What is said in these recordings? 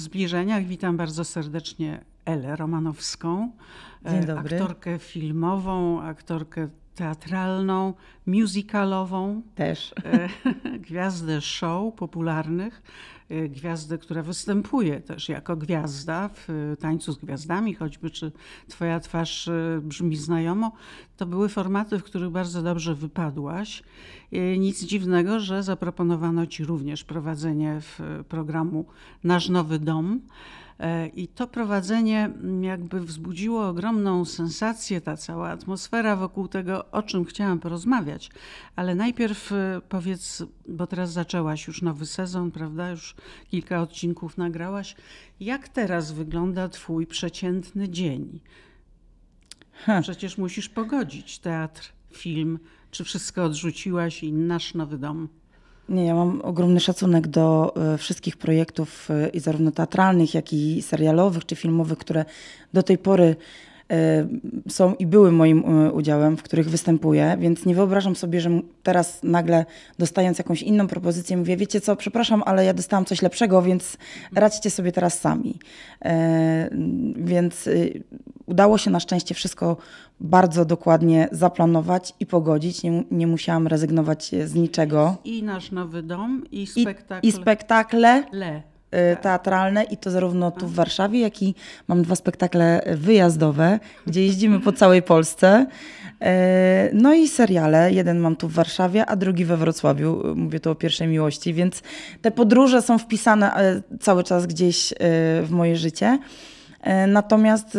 zbliżeniach witam bardzo serdecznie Elę Romanowską, aktorkę filmową, aktorkę teatralną, musicalową. Też. E, gwiazdę show popularnych, e, gwiazdę, która występuje też jako gwiazda w Tańcu z Gwiazdami, choćby czy Twoja twarz e, brzmi znajomo. To były formaty, w których bardzo dobrze wypadłaś. Nic dziwnego, że zaproponowano Ci również prowadzenie w programu Nasz Nowy Dom. E, I to prowadzenie mm, jakby wzbudziło ogromną sensację, ta cała atmosfera wokół tego, o czym chciałam porozmawiać. Ale najpierw y, powiedz, bo teraz zaczęłaś już nowy sezon, prawda? Już kilka odcinków nagrałaś. Jak teraz wygląda Twój przeciętny dzień? Przecież musisz pogodzić teatr, film. Czy wszystko odrzuciłaś i nasz nowy dom? Nie, ja mam ogromny szacunek do e, wszystkich projektów e, i zarówno teatralnych, jak i serialowych czy filmowych, które do tej pory Y, są i były moim y, udziałem, w których występuję, więc nie wyobrażam sobie, że teraz nagle dostając jakąś inną propozycję mówię, wiecie co, przepraszam, ale ja dostałam coś lepszego, więc radźcie sobie teraz sami. E, więc y, udało się na szczęście wszystko bardzo dokładnie zaplanować i pogodzić. Nie, nie musiałam rezygnować z niczego. I nasz nowy dom, i spektakle. I, i spektakle. Le. Tak. Y, teatralne i to zarówno tu w Warszawie, jak i mam dwa spektakle wyjazdowe, gdzie jeździmy po całej Polsce. Y, no i seriale. Jeden mam tu w Warszawie, a drugi we Wrocławiu. Mówię tu o pierwszej miłości, więc te podróże są wpisane y, cały czas gdzieś w moje życie. E, natomiast y,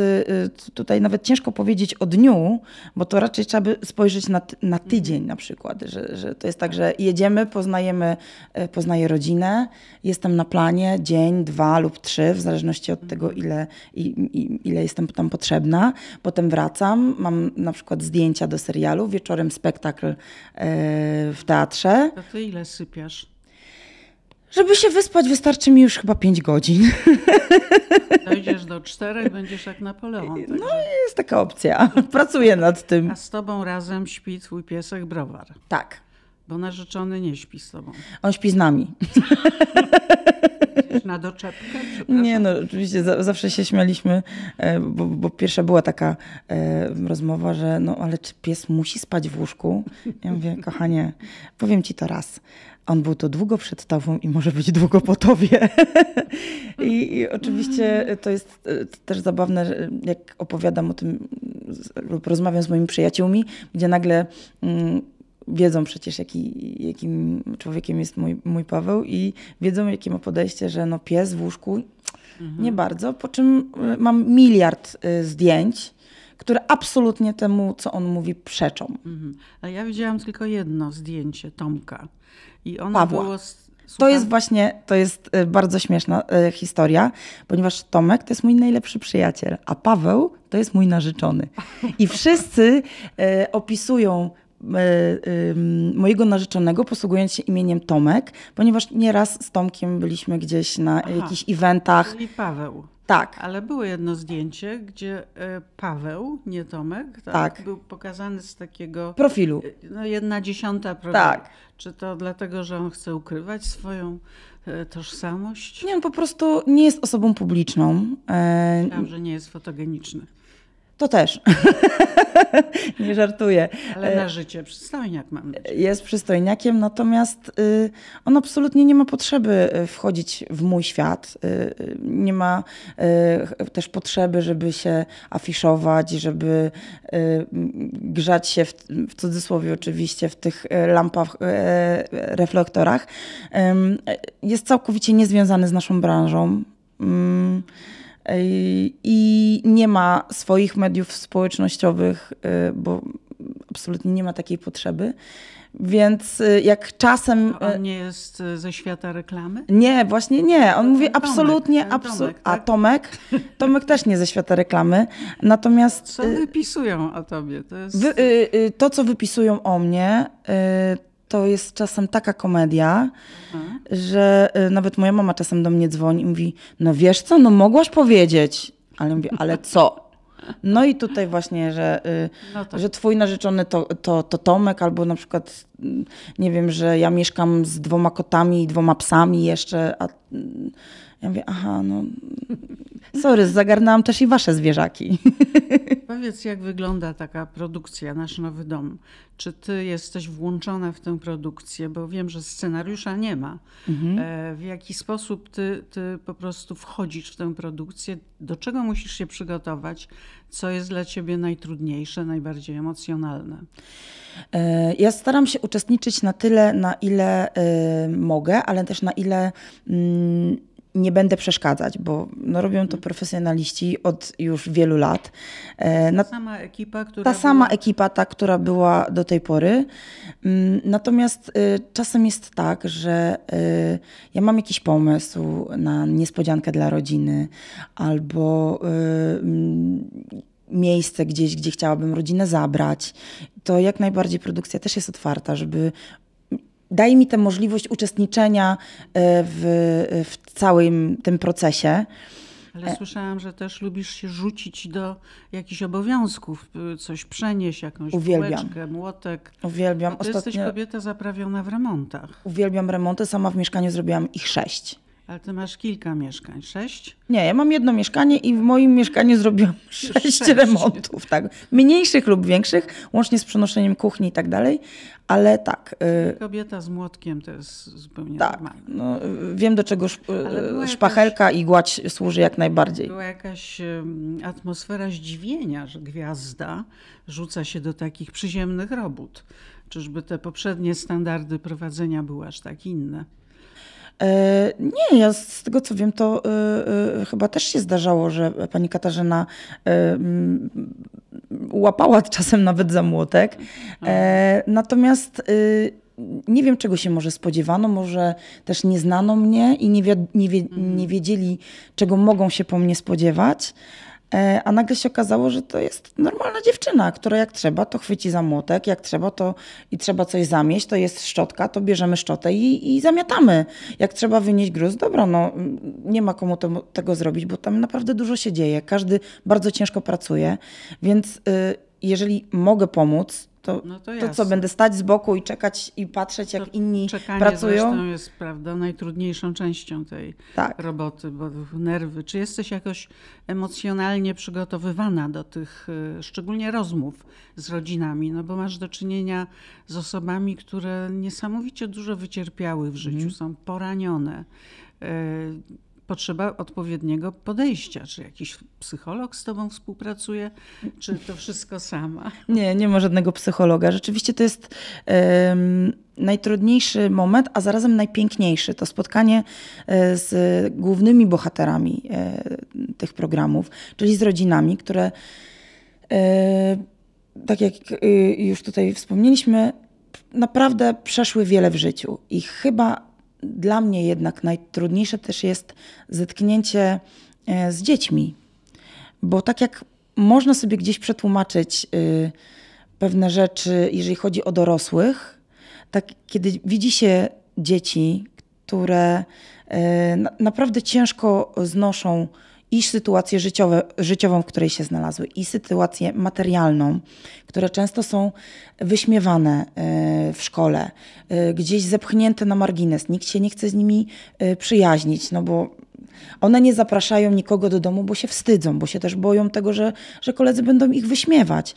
y, tutaj nawet ciężko powiedzieć o dniu, bo to raczej trzeba by spojrzeć na, na mhm. tydzień na przykład, że, że to jest tak, że jedziemy, poznajemy, e, poznaję rodzinę, jestem na planie dzień, dwa lub trzy, w zależności od tego, mhm. ile, i, i, ile jestem tam potrzebna. Potem wracam, mam na przykład zdjęcia do serialu, wieczorem spektakl e, w teatrze. A ty ile sypiasz? Żeby się wyspać, wystarczy mi już chyba 5 godzin. Dojdziesz do czterech, będziesz jak Napoleon. No, także... No jest taka opcja. Pracuję nad tym. A z tobą razem śpi twój piesek browar. Tak. Bo narzeczony nie śpi z tobą. On śpi z nami. Na doczepkę? Nie, no oczywiście za, zawsze się śmialiśmy, e, bo, bo, pierwsza była taka e, rozmowa, że no ale czy pies musi spać w łóżku? Ja mówię, kochanie, powiem ci to raz. On był to długo przed tobą i może być długo po tobie. I, I, oczywiście to jest e, też zabawne, jak opowiadam o tym lub rozmawiam z moimi przyjaciółmi, gdzie nagle mm, wiedzą przecież, jaki, jakim człowiekiem jest mój, mój Paweł i wiedzą, jakie ma podejście, że no pies w łóżku mhm. nie bardzo, po czym e, mam miliard e, zdjęć, które absolutnie temu, co on mówi, przeczą. Mhm. A ja widziałam tylko jedno zdjęcie Tomka i ono Pawła. było... To jest właśnie, to jest e, bardzo śmieszna historia, ponieważ Tomek to jest mój najlepszy przyjaciel, a Paweł to jest mój narzeczony. I wszyscy opisują E, mojego narzeczonego, posługując się imieniem Tomek, ponieważ nieraz z Tomkiem byliśmy gdzieś na Aha, jakichś eventach. Czyli Paweł. Tak. Ale było jedno zdjęcie, gdzie e, Paweł, nie Tomek, tak, tak. był pokazany z takiego. Profilu. E, no, jedna dziesiąta profilu. Tak. Czy to dlatego, że on chce ukrywać swoją tożsamość? Nie, on po prostu nie jest osobą publiczną. Myślałam, że nie jest fotogeniczny. To też. nie żartuję. Ale na e, życie przystojniak mam. Nadzieję. Jest przystojniakiem, natomiast y, on absolutnie nie ma potrzeby y, wchodzić w mój świat. Y, nie ma też potrzeby, żeby się afiszować, żeby grzać się, w, w cudzysłowie oczywiście, w tych e, lampach, e, reflektorach. Jest całkowicie niezwiązany z naszą branżą i nie ma swoich mediów społecznościowych, y, bo absolutnie nie ma takiej potrzeby. Więc y, jak czasem. Y, on nie jest ze świata reklamy? Nie, właśnie nie. On to mówi Tomek, absolutnie. Absu tak. Tomek, tak? A Tomek? Tomek też nie ze świata reklamy. Natomiast. Co wypisują o tobie? To, jest... wy, to co wypisują o mnie, to jest czasem taka komedia, mhm. że y, nawet moja mama czasem do mnie dzwoni i mówi, no wiesz co, no mogłaś powiedzieć. Ale mówię, ale co? No i tutaj właśnie, że, y, no tak. że twój narzeczony to, to, to Tomek, albo na przykład, mm, nie wiem, że ja mieszkam z dwoma kotami i dwoma psami jeszcze, a ja mówię, aha, no sorry, zagarnęłam też i wasze zwierzaki. powiedz, jak wygląda taka produkcja, nasz nowy dom? Czy ty jesteś włączona w tę produkcję? Bo wiem, że scenariusza nie ma. Mhm. E, w jaki sposób ty, ty po prostu wchodzisz w tę produkcję? Do czego musisz się przygotować? Co jest dla ciebie najtrudniejsze, najbardziej emocjonalne? E, ja staram się uczestniczyć na tyle, na ile e, mogę, ale też na ile mm, nie będę przeszkadzać, bo no, robią to mhm. profesjonaliści od już wielu lat. E, ta sama ekipa, która. Ta była... sama ekipa, ta, która była do tej pory. Mm, natomiast y, czasem jest tak, że y, ja mam jakiś pomysł na niespodziankę dla rodziny albo y, mm, miejsce gdzieś, gdzie chciałabym rodzinę zabrać, to jak najbardziej produkcja też jest otwarta, żeby Daj mi tę możliwość uczestniczenia e, w, w całym tym procesie. Ale e, słyszałam, że też lubisz się rzucić do jakichś obowiązków, y, coś przenieść, jakąś Uwielbiam. Półeczkę, młotek. Uwielbiam. Ty Ostatnio... jesteś kobieta zaprawiona w remontach. Uwielbiam remonty, sama w mieszkaniu zrobiłam ich sześć. Ale ty masz kilka mieszkań, sześć? Nie, ja mam jedno mieszkanie i w moim mieszkaniu zrobiłam sześć, sześć. remontów, tak. Mniejszych lub większych, łącznie z przenoszeniem kuchni i tak dalej, ale tak. Y... Kobieta z młotkiem to jest zupełnie tak, normalne. No, wiem do czego szpachelka jakaś... i gładź służy jak najbardziej. Była jakaś atmosfera zdziwienia, że gwiazda rzuca się do takich przyziemnych robót. Czyżby te poprzednie standardy prowadzenia były aż tak inne? E, nie, ja z tego co wiem, to e, e, chyba też się zdarzało, że pani Katarzyna mm, łapała czasem nawet za młotek. Mhm. Natomiast nie wiem, czego się może spodziewano, może też nie znano mnie i nie, nie, wie mhm. nie wiedzieli, czego mogą się po mnie spodziewać. E, a nagle się okazało, że to jest normalna dziewczyna, która jak trzeba, to chwyci za młotek, jak trzeba, to i trzeba coś zamieść, to jest szczotka, to bierzemy szczotę i, i zamiatamy. Jak trzeba wynieść gruz, dobra, no nie ma komu to, tego zrobić, bo tam naprawdę dużo się dzieje, każdy bardzo ciężko pracuje, więc y, jeżeli mogę pomóc, to, no to, to, co, będę stać z boku i czekać i patrzeć, jak to inni czekanie pracują? Czekanie jest prawda, najtrudniejszą częścią tej tak. roboty, bo nerwy. Czy jesteś jakoś emocjonalnie przygotowywana do tych, y, szczególnie rozmów z rodzinami? No bo masz do czynienia z osobami, które niesamowicie dużo wycierpiały w życiu, mm. są poranione y, potrzeba odpowiedniego podejścia. Czy jakiś psycholog z tobą współpracuje, czy to wszystko sama? Nie, nie ma żadnego psychologa. Rzeczywiście to jest um, najtrudniejszy moment, a zarazem najpiękniejszy. To spotkanie e, z głównymi bohaterami e, tych programów, czyli z rodzinami, które e, tak jak już tutaj wspomnieliśmy, naprawdę przeszły wiele w życiu i chyba dla mnie jednak najtrudniejsze też jest zetknięcie e, z dziećmi, bo tak jak można sobie gdzieś przetłumaczyć y, pewne rzeczy, jeżeli chodzi o dorosłych, tak kiedy widzi się dzieci, które e, naprawdę ciężko znoszą i sytuację życiowe, życiową, w której się znalazły, i sytuację materialną, które często są wyśmiewane e, w szkole, e, gdzieś zepchnięte na margines, nikt się nie chce z nimi e, przyjaźnić, no bo one nie zapraszają nikogo do domu, bo się wstydzą, bo się też boją tego, że, że koledzy będą ich wyśmiewać.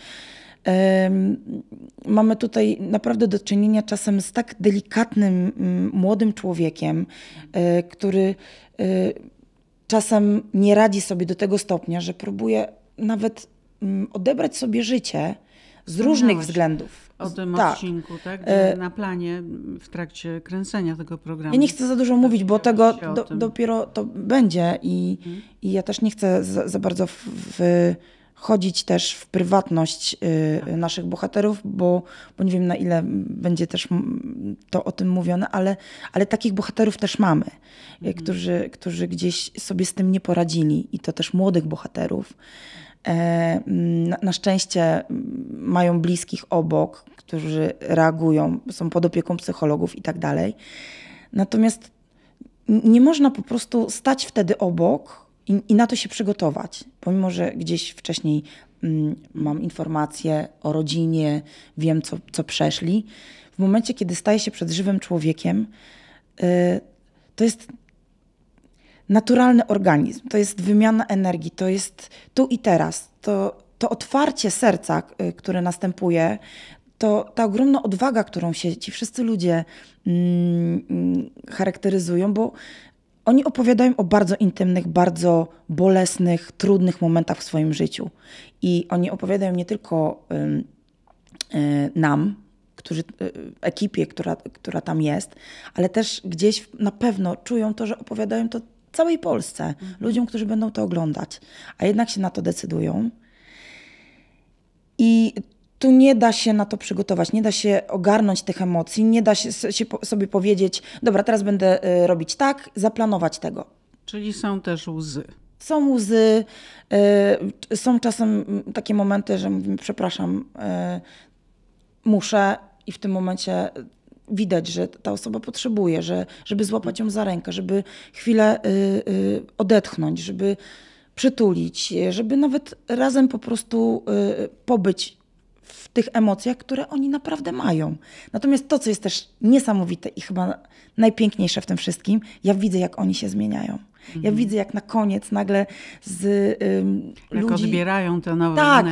Mamy tutaj naprawdę do czynienia czasem z tak delikatnym młodym człowiekiem, który czasem nie radzi sobie do tego stopnia, że próbuje nawet mm, odebrać sobie życie z różnych względów. O tym tak. odcinku, tak? E, na planie mm, w trakcie kręcenia tego programu. Ja nie chcę za dużo tak, mówić, bo tego do, dopiero to będzie i, mhm. i ja też nie chcę za, za bardzo w, w chodzić też w prywatność y, tak. naszych bohaterów, bo, bo nie wiem na ile będzie też to o tym mówione, ale, ale takich bohaterów też mamy, y, mhm. którzy, którzy gdzieś sobie z tym nie poradzili i to też młodych bohaterów. E, na, na szczęście mają bliskich obok, którzy reagują, są pod opieką psychologów i tak dalej. Natomiast nie można po prostu stać wtedy obok i, I, na to się przygotować, pomimo że gdzieś wcześniej mm, mam informacje o rodzinie, wiem, co, co przeszli. W momencie, kiedy staję się przed żywym człowiekiem, yy, to jest naturalny organizm, to jest wymiana energii, to jest tu i teraz, to, to otwarcie serca, y, które następuje, to ta ogromna odwaga, którą się ci wszyscy ludzie mm, mm charakteryzują, bo oni opowiadają o bardzo intymnych, bardzo bolesnych, trudnych momentach w swoim życiu. I oni opowiadają nie tylko y, nam, którzy, y, y, ekipie, która, która tam jest, ale też gdzieś na pewno czują to, że opowiadają to całej Polsce, mhm. ludziom, którzy będą to oglądać, a jednak się na to decydują. I tu nie da się na to przygotować, nie da się ogarnąć tych emocji, nie da się, sobie powiedzieć, dobra, teraz będę y, robić tak, zaplanować tego. Czyli są też łzy. Są łzy, y, są czasem takie momenty, że mówimy, przepraszam, y, muszę i w tym momencie widać, że ta osoba potrzebuje, że, żeby złapać ją za rękę, żeby chwilę y, y odetchnąć, żeby przytulić, żeby nawet razem po prostu y, pobyć tych emocjach, które oni naprawdę mają. Natomiast to, co jest też niesamowite i chyba najpiękniejsze w tym wszystkim, ja widzę, jak oni się zmieniają. Ja mhm. widzę, jak na koniec nagle z ym, jak ludzi... odbierają te nowe tak,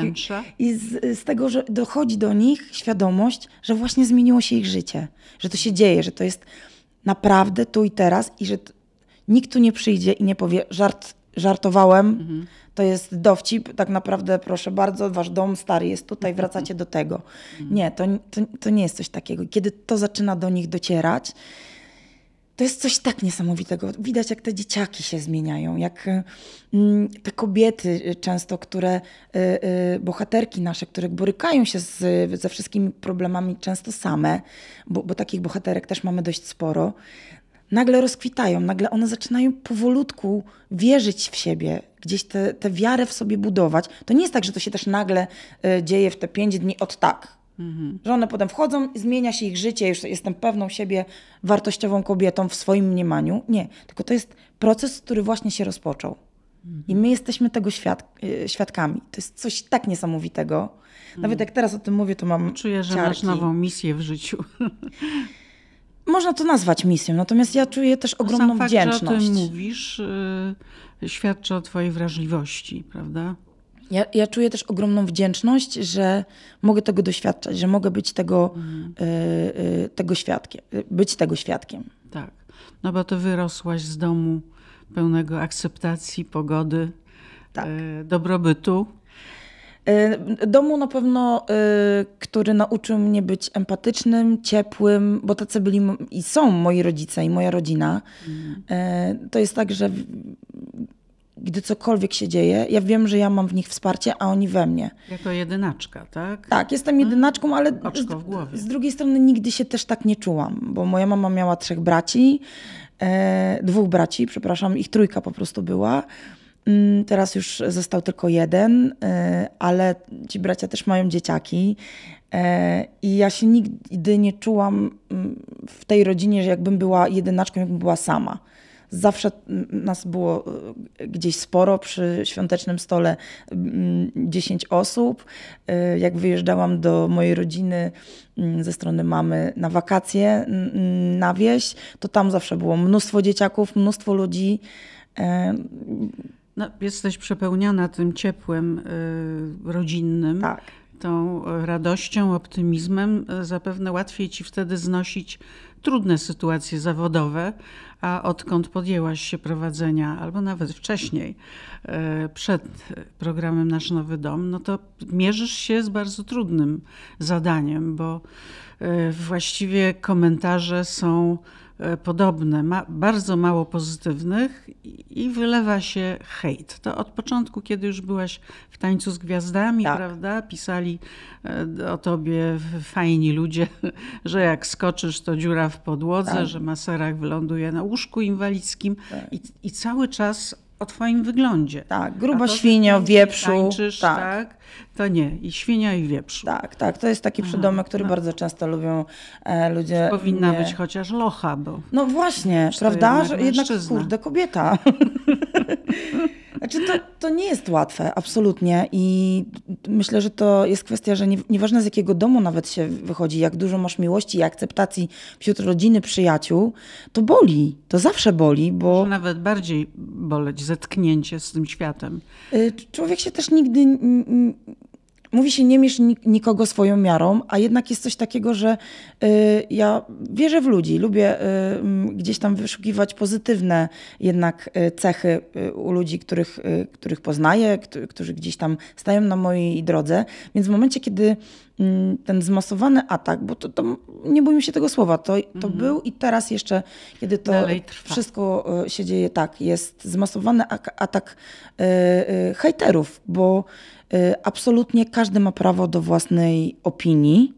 I z, z tego, że dochodzi do nich świadomość, że właśnie zmieniło się ich życie. Że to się dzieje, że to jest naprawdę tu i teraz i że nikt tu nie przyjdzie i nie powie żart żartowałem. Mhm. To jest dowcip, tak naprawdę proszę bardzo, wasz dom stary jest tutaj, mhm. wracacie do tego. Mhm. Nie, to, to, to, nie jest coś takiego. Kiedy to zaczyna do nich docierać, to jest coś tak niesamowitego. Widać, jak te dzieciaki się zmieniają, jak mm, te kobiety y, często, które, y, y, bohaterki nasze, które borykają się z, ze wszystkimi problemami często same, bo, bo takich bohaterek też mamy dość sporo, nagle rozkwitają, nagle one zaczynają powolutku wierzyć w siebie, gdzieś tę te, te wiarę w sobie budować. To nie jest tak, że to się też nagle y, dzieje w te pięć dni od tak. Mhm. Że one potem wchodzą, zmienia się ich życie, już jestem pewną siebie wartościową kobietą w swoim mniemaniu. Nie, tylko to jest proces, który właśnie się rozpoczął. Mhm. I my jesteśmy tego świad e, świadkami. To jest coś tak niesamowitego. Nawet mhm. jak teraz o tym mówię, to mam. Czuję, że ciarki. masz nową misję w życiu. Można to nazwać misją, natomiast ja czuję też ogromną Sam fakt, wdzięczność. Że o tym mówisz, yy, świadczy o Twojej wrażliwości, prawda? Ja, ja, czuję też ogromną wdzięczność, że mogę tego doświadczać, że mogę być tego, mhm. yy, tego świadkiem, być tego świadkiem. Tak, no bo ty wyrosłaś z domu pełnego akceptacji, pogody, tak. Y, dobrobytu Y, domu na pewno, y, który nauczył mnie być empatycznym, ciepłym, bo tacy byli i są moi rodzice i moja rodzina. Mm. Y, to jest tak, że gdy cokolwiek się dzieje, ja wiem, że ja mam w nich wsparcie, a oni we mnie. Jako jedynaczka, tak? Tak, jestem jedynaczką, ale z, z, drugiej strony nigdy się też tak nie czułam, bo moja mama miała trzech braci, e, dwóch braci, przepraszam, ich trójka po prostu była. Mm, teraz już został tylko jeden, y, ale ci bracia też mają dzieciaki. Y, I ja się nigdy nie czułam mm, w tej rodzinie, że jakbym była jedynaczką, jakbym była sama. Zawsze mm, nas było y, gdzieś sporo przy świątecznym stole 10 osób. Jak wyjeżdżałam do mojej rodziny ze strony mamy na wakacje na wieś, to tam zawsze było mnóstwo dzieciaków, mnóstwo ludzi. No, jesteś przepełniona tym ciepłem y, rodzinnym, tak. tą radością, optymizmem. Zapewne łatwiej ci wtedy znosić trudne sytuacje zawodowe, a odkąd podjęłaś się prowadzenia, albo nawet wcześniej, y, przed programem Nasz Nowy Dom, no to mierzysz się z bardzo trudnym zadaniem, bo y, właściwie komentarze są E, podobne, ma bardzo mało pozytywnych i, wylewa się hejt. To od początku, kiedy już byłaś w tańcu z gwiazdami, tak. prawda? Pisali e, o tobie fajni ludzie, że jak skoczysz, to dziura w podłodze, tak. że maserach wyląduje na łóżku inwalidzkim tak. I, i cały czas o twoim wyglądzie. Tak, grubo świnio, wieprzu. Tańczysz, tak. tak. To nie, i świnia i wieprzu. Tak, tak, to jest taki przydomek, który no. bardzo często lubią e, ludzie. Powinna nie... być chociaż locha, bo... No właśnie, prawda? Jednak, Że, jednak kurde, kobieta. Znaczy to, to nie jest łatwe, absolutnie. I myślę, że to jest kwestia, że nie, nieważne z jakiego domu nawet się wychodzi, jak dużo masz miłości i akceptacji wśród rodziny, przyjaciół, to boli. To zawsze boli, bo... Może nawet bardziej boleć zetknięcie z tym światem. Y, człowiek się też nigdy mówi się nie mierz nikogo swoją miarą, a jednak jest coś takiego, że y, ja wierzę w ludzi, lubię y, gdzieś tam wyszukiwać pozytywne jednak y, cechy y, u ludzi, których, y, których poznaję, którzy gdzieś tam stają na mojej drodze. Więc w momencie, kiedy mm, ten zmasowany atak, bo to, to, nie bójmy się tego słowa, to, to mhm. był i teraz jeszcze, kiedy to wszystko się dzieje tak, jest zmasowany atak hejterów, bo Y, absolutnie każdy ma prawo do własnej opinii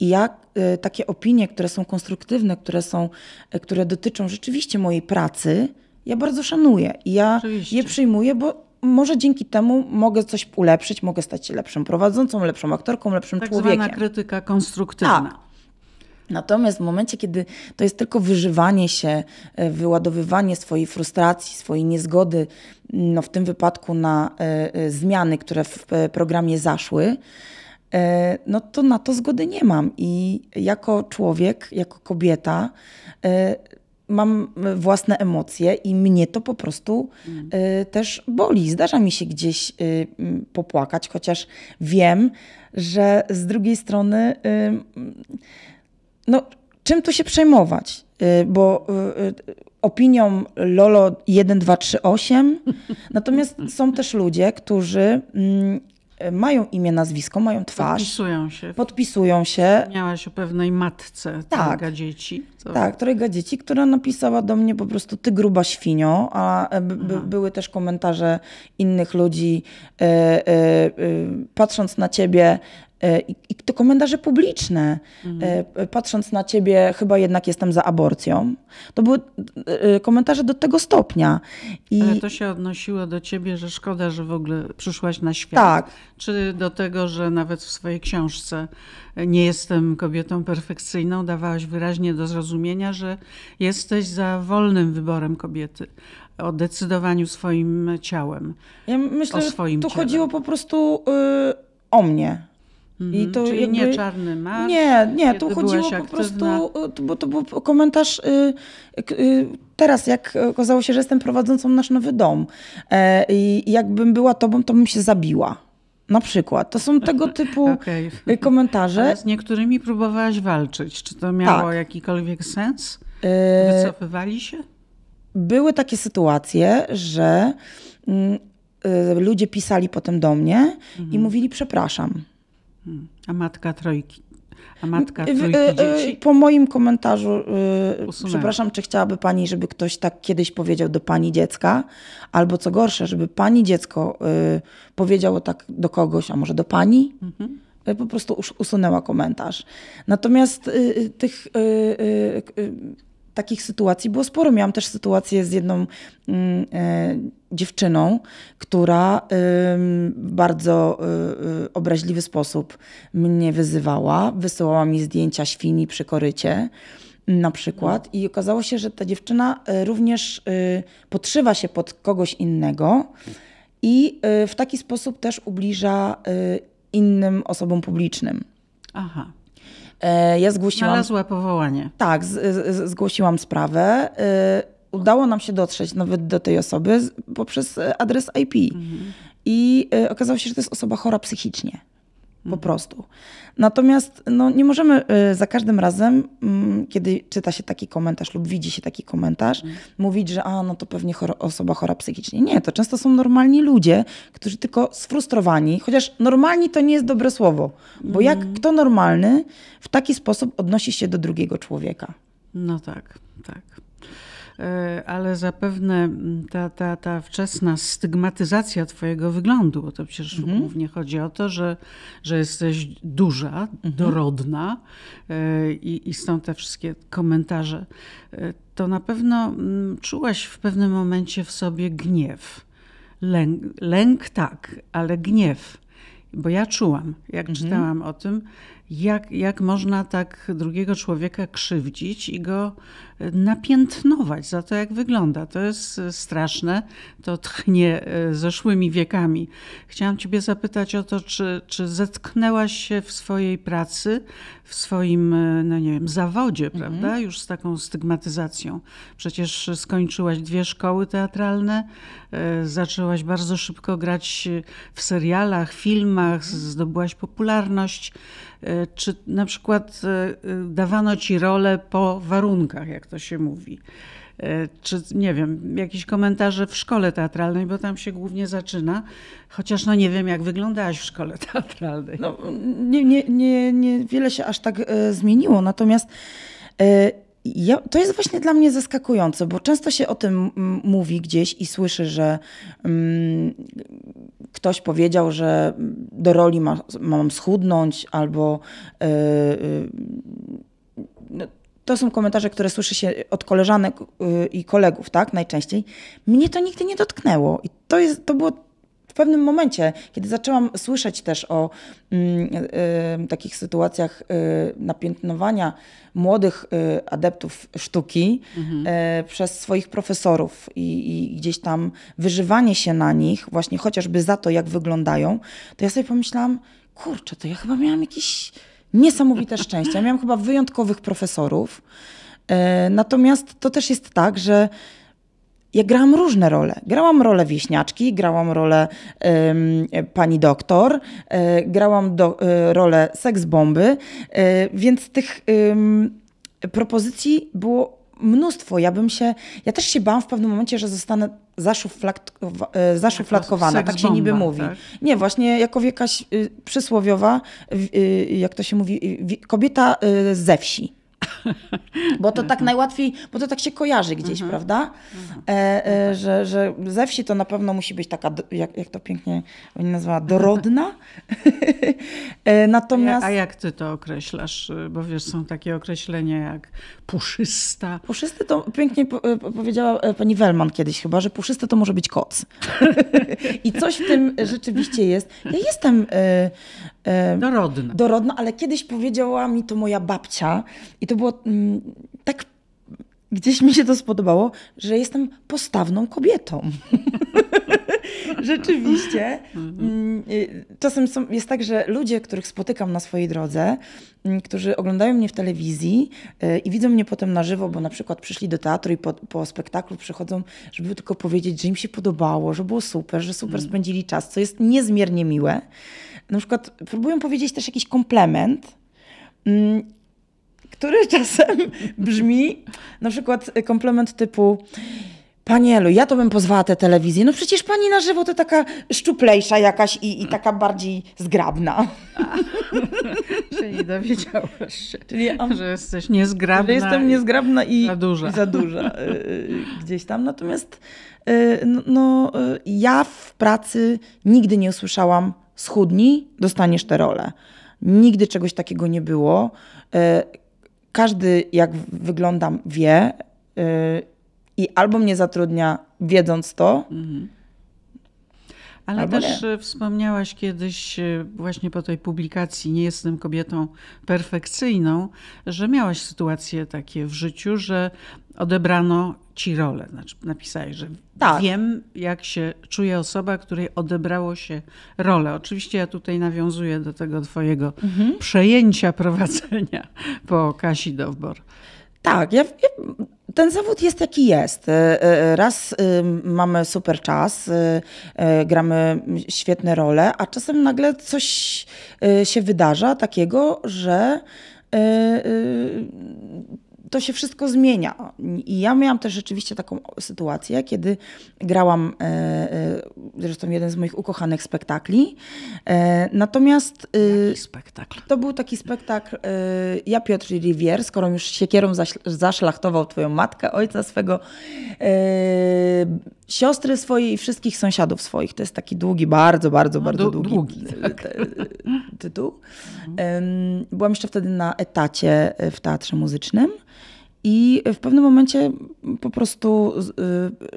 i ja y, takie opinie, które są konstruktywne, które, są, y, które dotyczą rzeczywiście mojej pracy, ja bardzo szanuję i ja Oczywiście. je przyjmuję, bo może dzięki temu mogę coś ulepszyć, mogę stać się lepszą prowadzącą, lepszą aktorką, lepszym tak człowiekiem. Tak zwana krytyka konstruktywna. Tak. Natomiast w momencie, kiedy to jest tylko wyżywanie się, e, wyładowywanie swojej frustracji, swojej niezgody, mm, no w tym wypadku na e, e, zmiany, które w programie zaszły, no to na to zgody nie mam. I jako człowiek, jako kobieta, mam własne emocje i mnie to po prostu mm. też boli. Zdarza mi się gdzieś popłakać, chociaż wiem, że z drugiej strony no, czym tu się przejmować? Y, bo y, y, opinią Lolo 1238. Natomiast są też ludzie, którzy mm, mają imię, nazwisko, mają twarz. Podpisują się. Podpisują się. Miałaś o pewnej matce tak, dzieci. Co? Tak, trojga dzieci, która napisała do mnie po prostu ty gruba świnio, a e, były też komentarze innych ludzi Y y y patrząc na ciebie, E, I, te to komentarze publiczne. Mhm. Patrząc na ciebie, chyba jednak jestem za aborcją. To były e, komentarze do tego stopnia. I... Ale to się odnosiło do ciebie, że szkoda, że w ogóle przyszłaś na świat. Tak. Czy do tego, że nawet w swojej książce Nie jestem kobietą perfekcyjną, dawałaś wyraźnie do zrozumienia, że jesteś za wolnym wyborem kobiety o decydowaniu swoim ciałem. Ja myślę, o swoim że tu ciele. chodziło po prostu yy, o mnie. I mhm. to Czyli jakby, nie czarny marsz? Nie, nie, tu chodziło po prostu, e, bo to był komentarz e, e, teraz, jak okazało się, że jestem prowadzącą nasz nowy dom i jakbym była tobą, to bym się zabiła. Na przykład. To są tego typu okay. komentarze. Ale z niektórymi próbowałaś walczyć. Czy to miało tak. jakikolwiek sens? Wycofywali się? Były takie sytuacje, że mm, ludzie pisali potem do mnie mhm. i mówili przepraszam. Hmm. A matka trójki. A matka trójki e, e, dzieci? Po moim komentarzu, y, Usunęła. przepraszam, czy chciałaby pani, żeby ktoś tak kiedyś powiedział do pani dziecka, albo co gorsze, żeby pani dziecko y, powiedziało tak do kogoś, a może do pani? Mhm y, po prostu usunęła komentarz. Natomiast tych takich sytuacji było sporo. Miałam też sytuację z jedną mm, e, dziewczyną, która w bardzo y, y, obraźliwy sposób mnie wyzywała. Wysyłała mi zdjęcia świni przy korycie na przykład i okazało się, że ta dziewczyna y, również podszywa się pod kogoś innego i w taki sposób też ubliża innym osobom publicznym. Aha. E, ja zgłosiłam... Znalazła powołanie. Tak, z, z, zgłosiłam sprawę. E, udało nam się dotrzeć nawet do tej osoby poprzez e, adres IP. Mhm. I okazało się, że to jest osoba chora psychicznie po prostu. Natomiast no, nie możemy y, za każdym razem, mm, kiedy czyta się taki komentarz lub widzi się taki komentarz, mm. mówić, że a no to pewnie chora, osoba chora psychicznie. Nie, to często są normalni ludzie, którzy tylko sfrustrowani, chociaż normalni to nie jest dobre słowo, bo jak mm. kto normalny w taki sposób odnosi się do drugiego człowieka. No tak, tak. E, ale zapewne mm, ta, ta, ta wczesna stygmatyzacja twojego wyglądu, bo to przecież mhm. głównie chodzi o to, że, że jesteś duża, mhm. dorodna e, i, i stąd te wszystkie komentarze, e, to na pewno mm, czułaś w pewnym momencie w sobie gniew. Lęk, lęk tak, ale gniew bo ja czułam, jak mhm. czytałam o tym, jak, jak można tak drugiego człowieka krzywdzić i go napiętnować za to, jak wygląda. To jest e, straszne, to tchnie e, zeszłymi wiekami. Chciałam Ciebie zapytać o to, czy, czy zetknęłaś się w swojej pracy, w swoim, e, no nie wiem, zawodzie, mhm. prawda, już z taką stygmatyzacją. Przecież skończyłaś dwie szkoły teatralne, zaczęłaś bardzo szybko grać w serialach, filmach, mhm. zdobyłaś popularność. Czy na przykład dawano Ci rolę po warunkach, jak to się mówi. E, czy nie wiem, jakieś komentarze w szkole teatralnej, bo tam się głównie zaczyna, chociaż no nie wiem, jak wyglądałaś w szkole teatralnej. No, nie, nie, nie, nie wiele się aż tak y, zmieniło, natomiast. Y, ja, to jest właśnie dla mnie zaskakujące, bo często się o tym mówi gdzieś i słyszy, że mm, ktoś powiedział, że do roli ma, mam schudnąć albo. Yy, to są komentarze, które słyszy się od koleżanek y, i kolegów, tak, najczęściej. Mnie to nigdy nie dotknęło i to, jest, to było w pewnym momencie, kiedy zaczęłam słyszeć też o mm, y, y takich sytuacjach y, napiętnowania młodych y, adeptów sztuki mhm. Y, przez swoich profesorów i, i, gdzieś tam wyżywanie się na nich, właśnie chociażby za to, jak wyglądają, to ja sobie pomyślałam, kurczę, to ja chyba miałam jakiś niesamowite szczęście. Ja miałam chyba wyjątkowych profesorów. E, natomiast to też jest tak, że ja grałam różne role. Grałam rolę wieśniaczki, grałam rolę um, pani doktor, e, grałam do, e, rolę seks bomby, więc tych propozycji było mnóstwo. Ja bym się, ja też się bałam w pewnym momencie, że zostanę zaszufladkowa, e, zaszufladkowana, tak się niby mówi. Tak? Nie, właśnie jako jakaś y, przysłowiowa, y, jak to się mówi, y, kobieta y, ze wsi. Bo to tak mhm. najłatwiej, bo to tak się kojarzy gdzieś, mhm. prawda? Mhm. E, e, no tak. że, że ze wsi to na pewno musi być taka, jak, jak to pięknie oni nazywała, dorodna. e, natomiast... A jak ty to określasz? Bo wiesz, są takie określenia jak puszysta. Puszysty to pięknie e, powiedziała e, pani Wellman kiedyś chyba, że puszysty to może być koc. I coś w tym rzeczywiście jest. Ja jestem e, dorodna. dorodna, ale kiedyś powiedziała mi to moja babcia i to było mm, tak gdzieś mi się to spodobało, że jestem postawną kobietą. Rzeczywiście. Mm, y, czasem są, jest tak, że ludzie, których spotykam na swojej drodze, mm, którzy oglądają mnie w telewizji y, i widzą mnie potem na żywo, bo na przykład przyszli do teatru i po, po spektaklu przychodzą, żeby tylko powiedzieć, że im się podobało, że było super, że super mm. spędzili czas, co jest niezmiernie miłe na przykład próbują powiedzieć też jakiś komplement, mm, który czasem brzmi, na przykład komplement typu Panielu, ja to bym pozwała tę telewizję. No przecież pani na żywo to taka szczuplejsza jakaś i, i taka bardziej zgrabna. czyli dowiedziałaś się, czyli ja, że jesteś niezgrabna. Że jestem niezgrabna i, i za duża. I za duża y, y gdzieś tam. Natomiast y, no, no, y, ja w pracy nigdy nie usłyszałam schudnij, dostaniesz tę rolę. Nigdy czegoś takiego nie było. E, każdy, jak wyglądam, wie e, i albo mnie zatrudnia, wiedząc to, mhm ale Albo też nie. E, wspomniałaś kiedyś, e, właśnie po tej publikacji Nie jestem kobietą perfekcyjną, że miałaś sytuacje takie w życiu, że odebrano ci rolę. Znaczy, napisałeś, że tak. wiem, jak się czuje osoba, której odebrało się rolę. Oczywiście ja tutaj nawiązuję do tego twojego mhm. przejęcia prowadzenia po Kasi Dowbor. Tak, ja, ja, ten zawód jest jaki jest. E, e, raz y, mamy super czas, y, e, gramy świetne role, a czasem nagle coś y, się wydarza takiego, że to się wszystko zmienia. I ja miałam też rzeczywiście taką sytuację, kiedy grałam e, e, zresztą jeden z moich ukochanych spektakli. E, natomiast. E, Jaki spektakl? To był taki spektakl e, Ja Piotr Rivier, skoro już siekierą zaszlachtował twoją matkę, ojca swego, e, siostry swojej i wszystkich sąsiadów swoich. To jest taki długi, bardzo, bardzo, no, bardzo długi, długi tak. tytuł. Mhm. Byłam jeszcze wtedy na etacie w teatrze muzycznym. I w pewnym momencie po prostu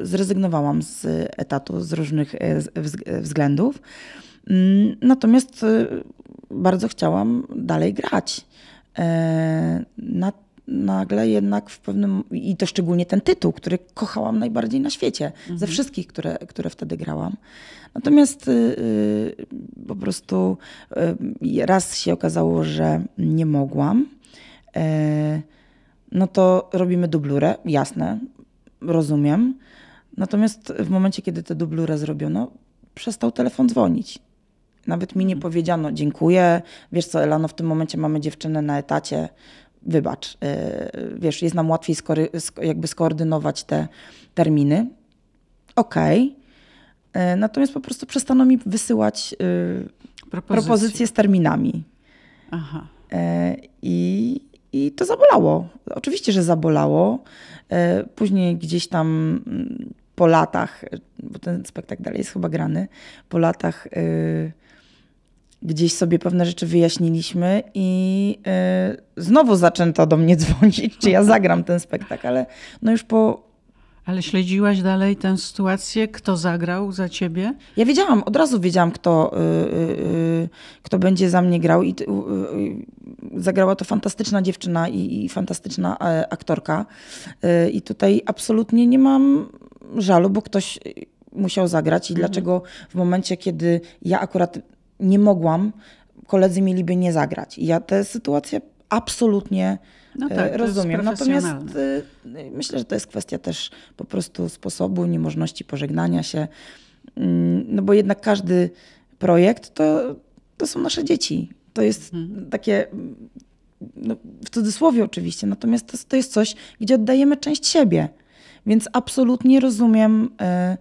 y, zrezygnowałam z etatu z różnych e, e, względów. Mm, natomiast y, bardzo chciałam dalej grać. E, nagle jednak w pewnym, i to szczególnie ten tytuł, który kochałam najbardziej na świecie, mhm. ze wszystkich, które, które wtedy grałam. Natomiast y, po prostu raz się okazało, że nie mogłam no to robimy dublurę, jasne, rozumiem. Natomiast w momencie, kiedy tę dublurę zrobiono, przestał telefon dzwonić. Nawet mi nie mhm. powiedziano, dziękuję, wiesz co, Elano, w tym momencie mamy dziewczynę na etacie, wybacz. Y, wiesz, jest nam łatwiej jakby skoordynować te terminy. Okej. Okay. Natomiast po prostu przestano mi wysyłać y, propozycje z terminami. Aha. Y, I i to zabolało. Oczywiście, że zabolało. E, później gdzieś tam mm, po latach, e, bo ten spektakl dalej jest chyba grany, po latach e, gdzieś sobie pewne rzeczy wyjaśniliśmy i znowu zaczęto do mnie dzwonić, czy ja zagram ten spektakl, ale no już po ale śledziłaś dalej tę sytuację? Kto zagrał za ciebie? Ja wiedziałam, od razu wiedziałam, kto, y, y, y, kto będzie za mnie grał. I zagrała to fantastyczna dziewczyna i, i fantastyczna e, aktorka. I tutaj absolutnie nie mam żalu, bo ktoś musiał zagrać. I mhm. dlaczego w momencie, kiedy ja akurat nie mogłam, koledzy mieliby nie zagrać. I ja tę sytuację absolutnie no e, tak, rozumiem. Natomiast e, myślę, że to jest kwestia też po prostu sposobu, niemożności pożegnania się. Mm, no bo jednak każdy projekt to, to są nasze dzieci. To jest mhm. takie. No, w cudzysłowie oczywiście, natomiast to, to, jest coś, gdzie oddajemy część siebie. Więc absolutnie rozumiem e,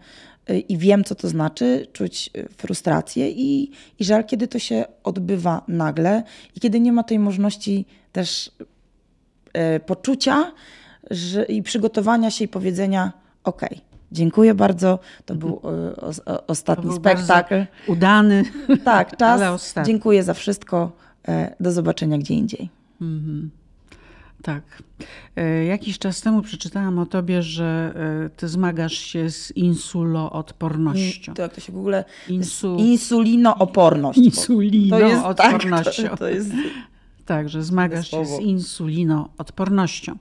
i wiem, co to znaczy czuć frustrację i, i żal, kiedy to się odbywa nagle i kiedy nie ma tej możliwości też E, poczucia że, i przygotowania się i powiedzenia: OK, dziękuję bardzo, to był o, e, o, e, ostatni to był spektakl. Udany. Tak, czas. Dziękuję za wszystko. Do zobaczenia gdzie indziej. Mhm. Tak. Jakiś czas temu przeczytałam o tobie, że ty zmagasz się z insuloodpornością. Tak, to się w ogóle. Insu... Insulinooporność. Insulinooodpornością. Tak, to, to jest tak, że zmagasz się z insulinoodpornością.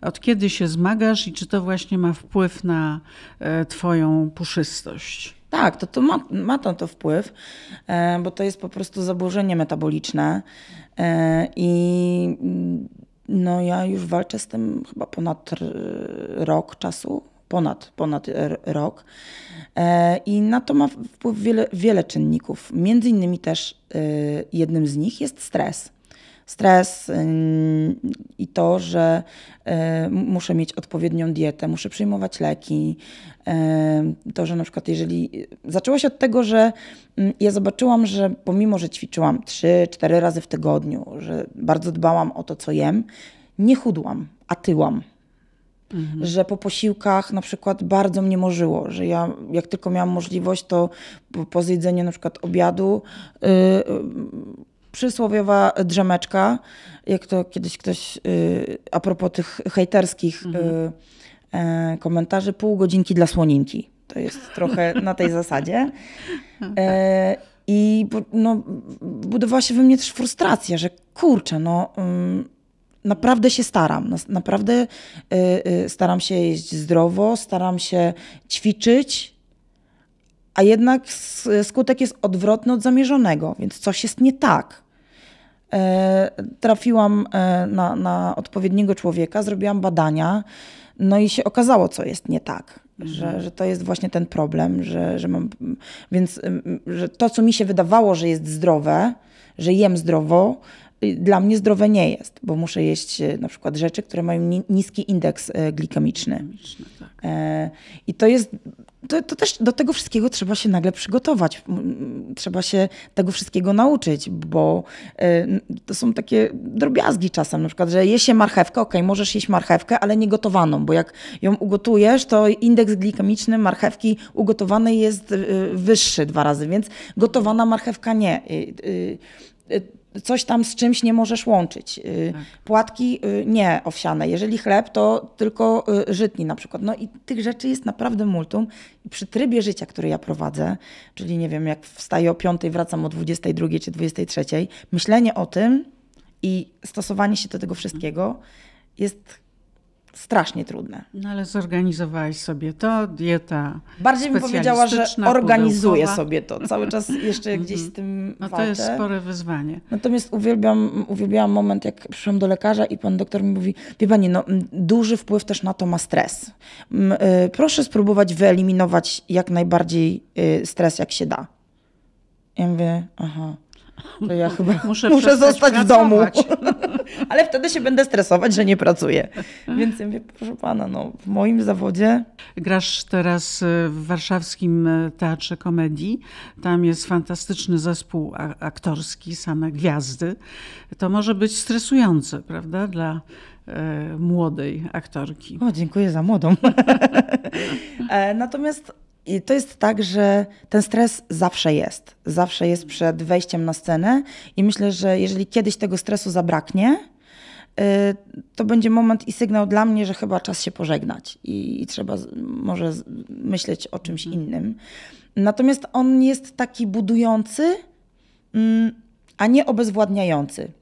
Od kiedy się zmagasz i czy to właśnie ma wpływ na e, Twoją puszystość? Tak, to, to ma, ma to, to wpływ, e, bo to jest po prostu zaburzenie metaboliczne e, i mm, no ja już walczę z tym chyba ponad rok czasu, ponad, ponad rok. I na to ma wpływ wiele, wiele czynników. Między innymi też jednym z nich jest stres stres i to, że y, muszę mieć odpowiednią dietę, muszę przyjmować leki. Y, to, że na przykład jeżeli. Y, zaczęło się od tego, że mm, ja zobaczyłam, że pomimo, że ćwiczyłam 3-4 razy w tygodniu, że bardzo dbałam o to, co jem, nie chudłam, a tyłam. Mhm. Że po posiłkach na przykład bardzo mnie morzyło, że ja jak tylko miałam możliwość, to po, po zjedzeniu na przykład obiadu yy, przysłowiowa drzemeczka, jak to kiedyś ktoś yy, a propos tych hejterskich y, mhm. e, komentarzy, pół godzinki dla słoninki. To jest trochę na tej zasadzie. E, I no, budowała się we mnie też frustracja, że kurczę, no. Mm, naprawdę się staram. Naprawdę y, y, staram się jeść zdrowo, staram się ćwiczyć, a jednak skutek jest odwrotny od zamierzonego, więc coś jest nie tak. E, trafiłam e, na, na odpowiedniego człowieka, zrobiłam badania, no i się okazało, co jest nie tak. Mhm. Że, że, to jest właśnie ten problem, że, że mam. Więc że to, co mi się wydawało, że jest zdrowe, że jem zdrowo, y, dla mnie zdrowe nie jest, bo muszę jeść e, na przykład rzeczy, które mają niski indeks glikemiczny. Tak. I to jest to, to, też do tego wszystkiego trzeba się nagle przygotować. Trzeba się tego wszystkiego nauczyć, bo e, to są takie drobiazgi czasem, na przykład, że je się marchewkę, ok, możesz jeść marchewkę, ale nie gotowaną, bo jak ją ugotujesz, to indeks glikemiczny marchewki ugotowanej jest e, wyższy dwa razy, więc gotowana marchewka nie coś tam z czymś nie możesz łączyć. Y, tak. Płatki y, nie owsiane. Jeżeli chleb, to tylko y, żytni na przykład. No i tych rzeczy jest naprawdę multum. I przy trybie życia, który ja prowadzę, czyli nie wiem, jak wstaję o 5, wracam o 22 czy 23, myślenie o tym i stosowanie się do tego wszystkiego jest strasznie trudne. No ale zorganizowałaś sobie to, dieta. Bardziej bym powiedziała, że organizuję pudełkowa. sobie to. Cały czas jeszcze mhm. gdzieś z tym. No to walczę. jest spore wyzwanie. Natomiast uwielbiam, uwielbiałam moment, jak przyszłam do lekarza i pan doktor mi mówi: Wie pani, no, duży wpływ też na to ma stres. Y, proszę spróbować wyeliminować jak najbardziej y, stres, jak się da. Ja mówię, aha, to ja chyba muszę, muszę zostać w domu. Ale wtedy się będę stresować, że nie pracuję. Więc ja mówię, proszę pana, no, w moim zawodzie. Grasz teraz e, w warszawskim e, Teatrze Komedii. Tam jest fantastyczny zespół aktorski, same gwiazdy. To może być stresujące, prawda, dla e, młodej aktorki. O, dziękuję za młodą. Natomiast i to jest tak, że ten stres zawsze jest. Zawsze jest przed wejściem na scenę i myślę, że jeżeli kiedyś tego stresu zabraknie, y, to będzie moment i sygnał dla mnie, że chyba czas się pożegnać i, i trzeba może myśleć o czymś mhm. innym. Natomiast on jest taki budujący, mm, a nie obezwładniający.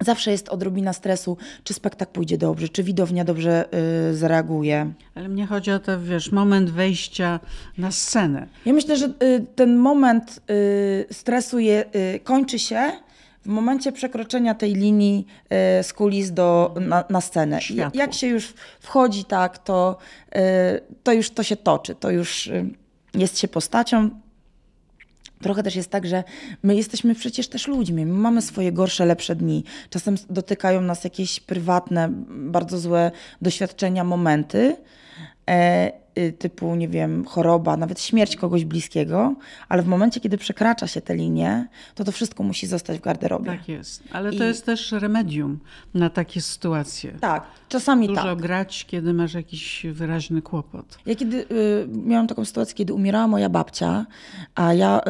Zawsze jest odrobina stresu, czy spektakl pójdzie dobrze, czy widownia dobrze y, zareaguje. Ale mnie chodzi o to, wiesz, moment wejścia na scenę. Ja myślę, że y, ten moment y, stresu je, y, kończy się w momencie przekroczenia tej linii y, z kulis do, na, na scenę. Światło. Jak się już wchodzi tak, to, y, to już to się toczy, to już jest się postacią, Trochę też jest tak, że my jesteśmy przecież też ludźmi, my mamy swoje gorsze, lepsze dni. Czasem dotykają nas jakieś prywatne, bardzo złe doświadczenia, momenty. E, Y, typu, nie wiem, choroba, nawet śmierć kogoś bliskiego, ale w momencie, kiedy przekracza się te linie, to to wszystko musi zostać w garderobie. Tak jest, ale I... to jest też remedium na takie sytuacje. Tak, czasami Dużo tak. Dużo grać, kiedy masz jakiś wyraźny kłopot. Ja kiedy y, miałam taką sytuację, kiedy umierała moja babcia, a ja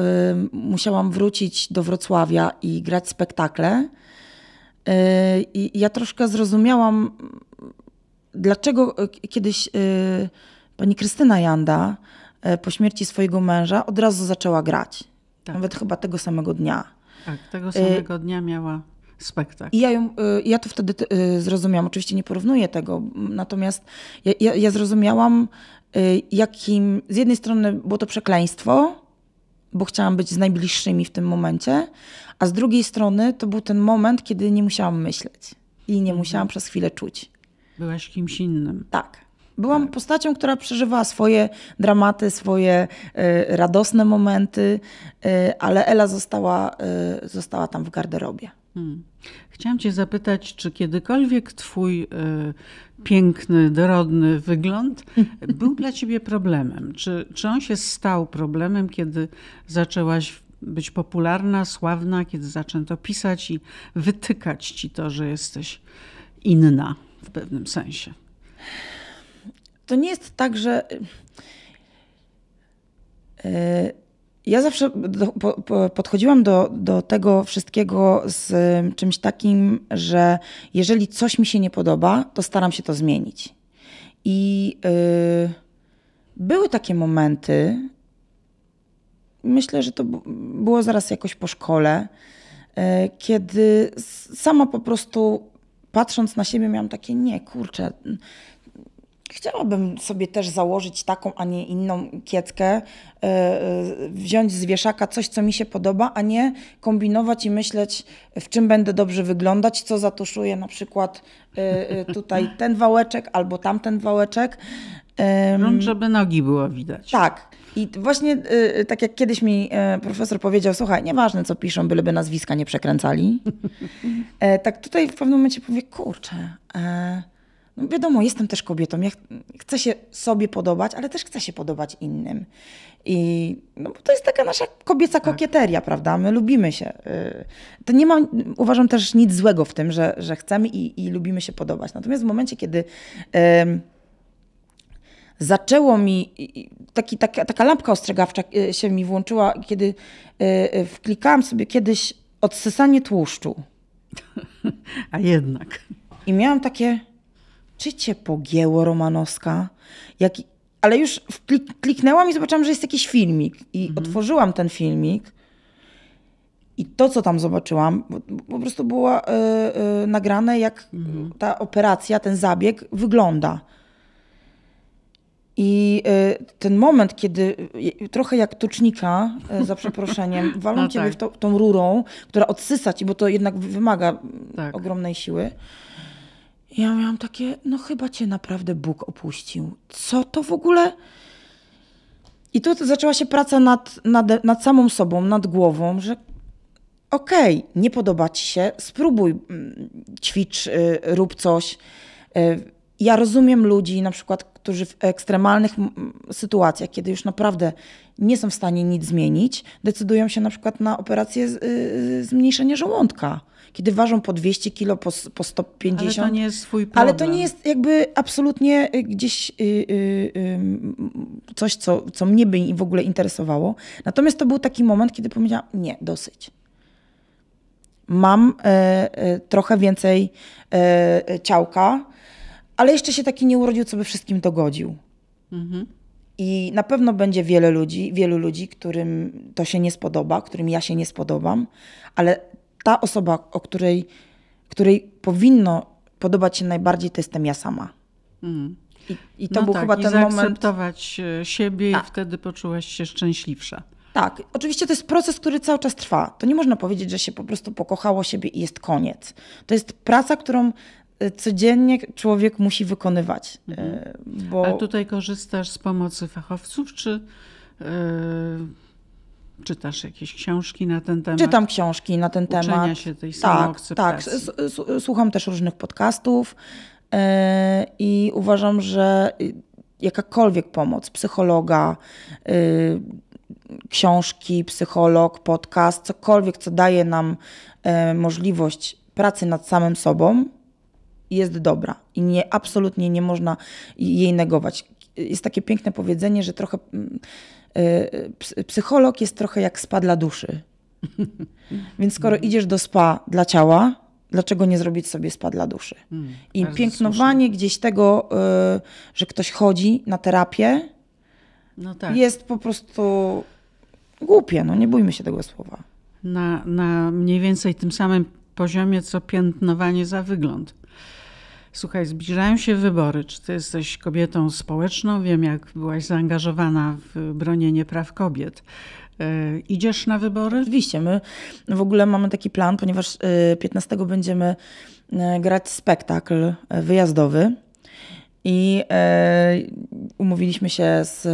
y, musiałam wrócić do Wrocławia i grać spektakle, y, i ja troszkę zrozumiałam, dlaczego y, kiedyś pani Krystyna Janda e, po śmierci swojego męża od razu zaczęła grać. Tak. Nawet chyba tego samego dnia. Tak, tego e, samego dnia miała spektakl. I ja, ją, e, ja to wtedy zrozumiałam. Oczywiście nie porównuję tego, natomiast ja, ja, ja zrozumiałam, jakim. Z jednej strony było to przekleństwo, bo chciałam być z najbliższymi w tym momencie, a z drugiej strony to był ten moment, kiedy nie musiałam myśleć i nie mhm. musiałam przez chwilę czuć. Byłaś kimś innym. Tak. Byłam tak. postacią, która przeżywała swoje dramaty, swoje y, radosne momenty, y, ale Ela została, y, została tam w garderobie. Hmm. Chciałam Cię zapytać, czy kiedykolwiek Twój piękny, dorodny wygląd był dla Ciebie problemem? Czy, czy on się stał problemem, kiedy zaczęłaś być popularna, sławna, kiedy zaczęto pisać i wytykać Ci to, że jesteś inna w pewnym sensie? to nie jest tak, że. E, ja zawsze podchodziłam do, do tego wszystkiego z czymś takim, że jeżeli coś mi się nie podoba, to staram się to zmienić. I e, były takie momenty, myślę, że to było zaraz jakoś po szkole, e, kiedy sama po prostu patrząc na siebie miałam takie, nie kurczę, chciałabym sobie też założyć taką, a nie inną kieckę, e, e, wziąć z wieszaka coś, co mi się podoba, a nie kombinować i myśleć, w czym będę dobrze wyglądać, co zatuszuję na przykład e, tutaj ten wałeczek albo tamten wałeczek. Rząd, żeby nogi było widać. Tak. I właśnie tak jak kiedyś mi profesor powiedział, słuchaj, nieważne co piszą, byleby nazwiska nie przekręcali. tak tutaj w pewnym momencie powie, kurczę, no wiadomo, jestem też kobietą. Ja chcę się sobie podobać, ale też chcę się podobać innym. I no, to jest taka nasza kobieca tak. kokieteria, prawda? My lubimy się. Y, to nie ma, uważam też nic złego w tym, że, że chcemy i, i lubimy się podobać. Natomiast w momencie, kiedy. zaczęło mi, taki, taka, taka lampka ostrzegawcza y, się mi włączyła, kiedy yy, wklikałam sobie kiedyś odsysanie tłuszczu. A jednak. I miałam takie, czy cię pogięło Romanowska? Jak... Ale już kliknęłam i zobaczyłam, że jest jakiś filmik. I mhm. otworzyłam ten filmik. I to, co tam zobaczyłam, po prostu było yy, e, yy, e, nagrane, jak mhm. ta operacja, ten zabieg wygląda. I e, ten moment, kiedy trochę jak tucznika, za przeproszeniem, no walą no ciebie tak. w to, tą rurą, która odsysać, bo to jednak wymaga tak. ogromnej siły. Ja miałam takie, no chyba cię naprawdę Bóg opuścił. Co to w ogóle? I tu zaczęła się praca nad, nad, nad samą sobą, nad głową, że okej, okay, nie podoba ci się, spróbuj, mm, ćwicz, y, rób coś. Y, ja rozumiem ludzi, na przykład, którzy w ekstremalnych sytuacjach, kiedy już naprawdę nie są w stanie nic zmienić, decydują się na przykład na operację y, zmniejszenia żołądka kiedy ważą po 200 kilo, po, po 150. Ale to nie jest swój problem. Ale to nie jest jakby absolutnie y, gdzieś yy, yy, coś, co, co mnie by w ogóle interesowało. Natomiast to był taki moment, kiedy powiedziałam, nie, dosyć mam y, y, trochę więcej y, ciałka, ale jeszcze się taki nie urodził, co by wszystkim dogodził. Mhm. I na pewno będzie wiele ludzi, wielu ludzi, którym to się nie spodoba, którym ja się nie spodobam, ale ta osoba, o której, której powinno podobać się najbardziej, to jestem ja sama. Mm. I, I, to no był tak, chyba ten moment. Zaakceptować e, siebie tak. i wtedy poczułaś się szczęśliwsza. Tak, oczywiście to jest proces, który cały czas trwa. To nie można powiedzieć, że się po prostu pokochało siebie i jest koniec. To jest praca, którą e, codziennie człowiek musi wykonywać. E, mhm. Bo... A tutaj korzystasz z pomocy fachowców, czy. Yy Czytasz jakieś książki na ten temat? Czytam książki na ten Uczenia temat. się tej tak, tak. Słucham też różnych podcastów e, i uważam, że y, jakakolwiek pomoc, psychologa, y, książki, psycholog, podcast, cokolwiek, co daje nam e, możliwość pracy nad samym sobą, jest dobra i nie, absolutnie nie można jej negować. Jest takie piękne powiedzenie, że trochę mm, Y, psycholog jest trochę jak spa dla duszy. Więc skoro mm. idziesz do spa dla ciała, dlaczego nie zrobić sobie spa dla duszy? Mm, I pięknowanie gdzieś tego, y, że ktoś chodzi na terapię, no tak. jest po prostu głupie. No nie bójmy się tego słowa. Na, na mniej więcej tym samym poziomie, co piętnowanie za wygląd. Słuchaj, zbliżają się wybory. Czy ty jesteś kobietą społeczną? Wiem, jak byłaś zaangażowana w bronienie praw kobiet. E, idziesz na wybory? Oczywiście. My w ogóle mamy taki plan, ponieważ 15 e, będziemy e, grać spektakl wyjazdowy. I umówiliśmy się, z,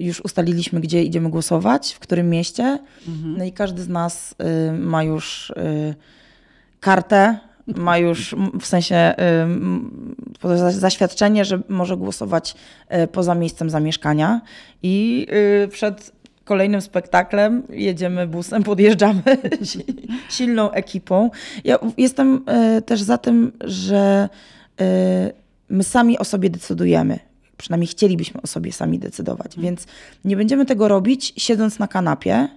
już ustaliliśmy, gdzie idziemy głosować, w którym mieście. Mhm. No i każdy z nas ma już kartę ma już w sensie y, zaświadczenie, że może głosować e, poza miejscem zamieszkania i y, przed kolejnym spektaklem jedziemy busem, podjeżdżamy silną ekipą. Ja jestem e, też za tym, że e, my sami o sobie decydujemy przynajmniej chcielibyśmy o sobie sami decydować. Mhm. Więc nie będziemy tego robić siedząc na kanapie,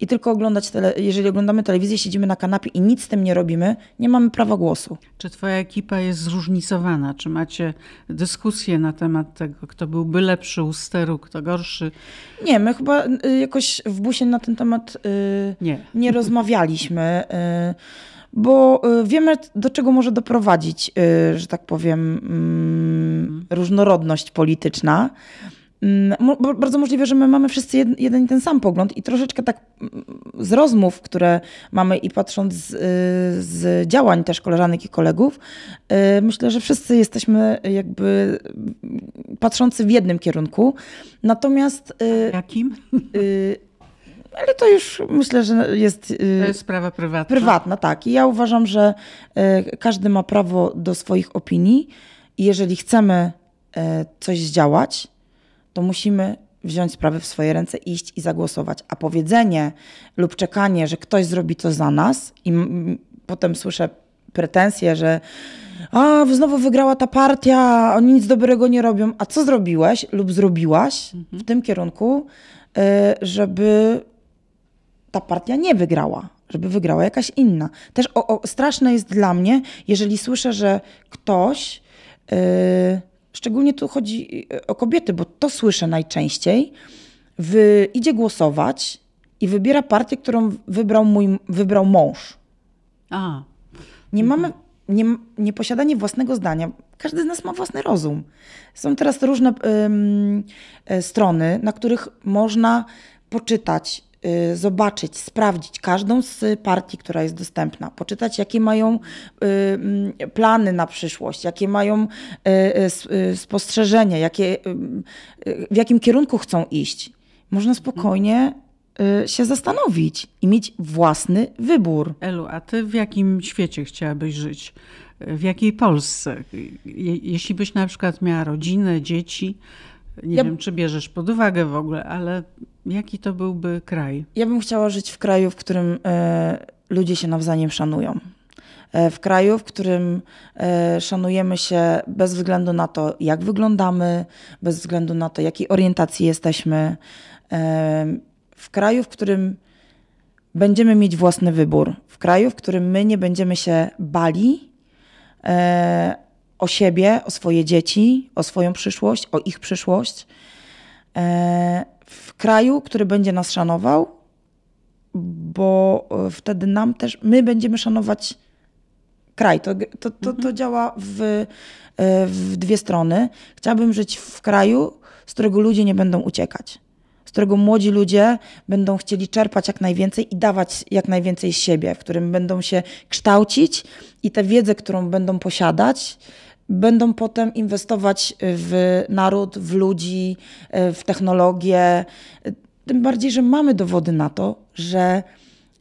i tylko oglądać, tele, jeżeli oglądamy telewizję, siedzimy na kanapie i nic z tym nie robimy, nie mamy prawa głosu. Czy twoja ekipa jest zróżnicowana? Czy macie dyskusje na temat tego, kto byłby lepszy u steru, kto gorszy? Nie, my chyba y, jakoś w busie na ten temat yy, nie. nie rozmawialiśmy. Yy, bo y, wiemy, do czego może doprowadzić, y, że tak powiem, mm, różnorodność polityczna. Mm, bardzo możliwe, że my mamy wszyscy jed, jeden i ten sam pogląd i troszeczkę tak mm, z rozmów, które mamy i patrząc z, y, z działań też koleżanek i kolegów, y, myślę, że wszyscy jesteśmy jakby mm, patrzący w jednym kierunku. Natomiast. Y, jakim? ale to już myślę, że jest. To jest sprawa prywatna. Prywatna, tak. I ja uważam, że każdy ma prawo do swoich opinii i jeżeli chcemy e, coś zdziałać, to musimy wziąć sprawy w swoje ręce, iść i zagłosować. A powiedzenie lub czekanie, że ktoś zrobi to za nas, i potem słyszę pretensje, że a, znowu wygrała ta partia, oni nic dobrego nie robią. A co zrobiłeś lub zrobiłaś mhm. w tym kierunku, y, żeby ta partia nie wygrała, żeby wygrała jakaś inna? Też o, o, straszne jest dla mnie, jeżeli słyszę, że ktoś. Yy, szczególnie tu chodzi e, o kobiety, bo to słyszę najczęściej, wy, idzie głosować i wybiera partię, którą wybrał, mój, wybrał mąż. A. Nie mhm. mamy, nie, nie posiadanie własnego zdania. Każdy z nas ma własny rozum. Są teraz różne ym, e, strony, na których można poczytać Y, zobaczyć, sprawdzić każdą z partii, która jest dostępna, poczytać, jakie mają y, mm, plany na przyszłość, jakie mają y, spostrzeżenia, jakie, w jakim kierunku chcą iść. Można spokojnie się zastanowić i mieć własny wybór. Elu, a ty w jakim świecie chciałabyś żyć? W jakiej Polsce? jeśli byś na przykład miała rodzinę, dzieci, nie ja... wiem, czy bierzesz pod uwagę w ogóle, ale jaki to byłby kraj? Ja bym chciała żyć w kraju, w którym e, ludzie się nawzajem szanują. E, w kraju, w którym e, szanujemy się bez względu na to, jak wyglądamy, bez względu na to, jakiej orientacji jesteśmy. E, w kraju, w którym będziemy mieć własny wybór. W kraju, w którym my nie będziemy się bali e, o siebie, o swoje dzieci, o swoją przyszłość, o ich przyszłość e, w kraju, który będzie nas szanował, bo e, wtedy nam też, my będziemy szanować kraj. To, to, to, to mhm. działa w, e, w dwie strony. Chciałabym żyć w kraju, z którego ludzie nie będą uciekać, z którego młodzi ludzie będą chcieli czerpać jak najwięcej i dawać jak najwięcej z siebie, w którym będą się kształcić i tę wiedzę, którą będą posiadać, będą potem inwestować w naród, w ludzi, e, w technologię. Tym bardziej, że mamy dowody na to, że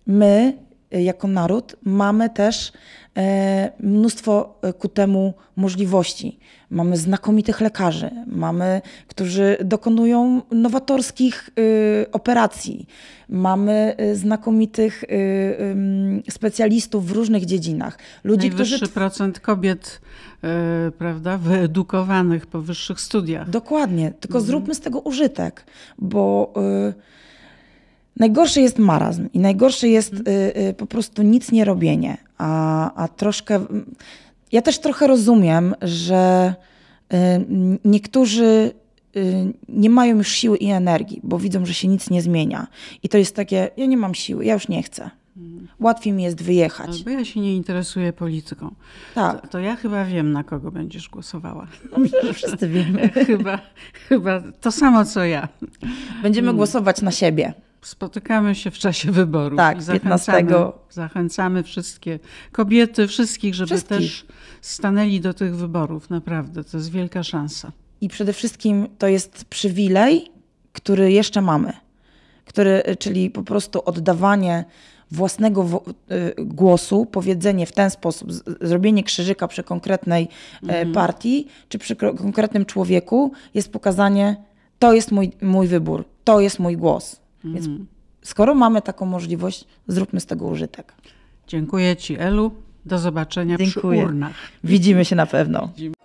my Y, jako naród mamy też e, mnóstwo e, ku temu możliwości. Mamy znakomitych lekarzy, mamy, którzy dokonują nowatorskich y, operacji, mamy y, znakomitych specjalistów w różnych dziedzinach. Ludzi, Najwyższy którzy... procent kobiet e, prawda, wyedukowanych po wyższych studiach. Dokładnie, tylko mhm. zróbmy z tego użytek, bo y, Najgorszy jest marazm i najgorsze jest mhm. y, y, po prostu nic nie robienie, a, a troszkę. Ja też trochę rozumiem, że y, niektórzy y, nie mają już siły i energii, bo widzą, że się nic nie zmienia. I to jest takie, ja nie mam siły, ja już nie chcę. Mhm. Łatwiej mi jest wyjechać. Albo ja się nie interesuję polityką. Tak. To, to ja chyba wiem, na kogo będziesz głosowała. No, myślę, że wszyscy wiemy. chyba, chyba to samo, co ja. Będziemy mm. głosować na siebie. Spotykamy się w czasie wyborów. Tak, i zachęcamy, 15. Zachęcamy wszystkie kobiety, wszystkich, żeby wszystkich. też stanęli do tych wyborów. Naprawdę, to jest wielka szansa. I przede wszystkim to jest przywilej, który jeszcze mamy, który, czyli po prostu oddawanie własnego e, głosu, powiedzenie w ten sposób, zrobienie krzyżyka przy konkretnej e, mhm. partii czy przy konkretnym człowieku, jest pokazanie, to jest mój, mój wybór, to jest mój głos. Więc mm. skoro mamy taką możliwość, zróbmy z tego użytek. Dziękuję Ci, Elu. Do zobaczenia Dziękuję. przy urnach. Widzimy się na pewno. Widzimy.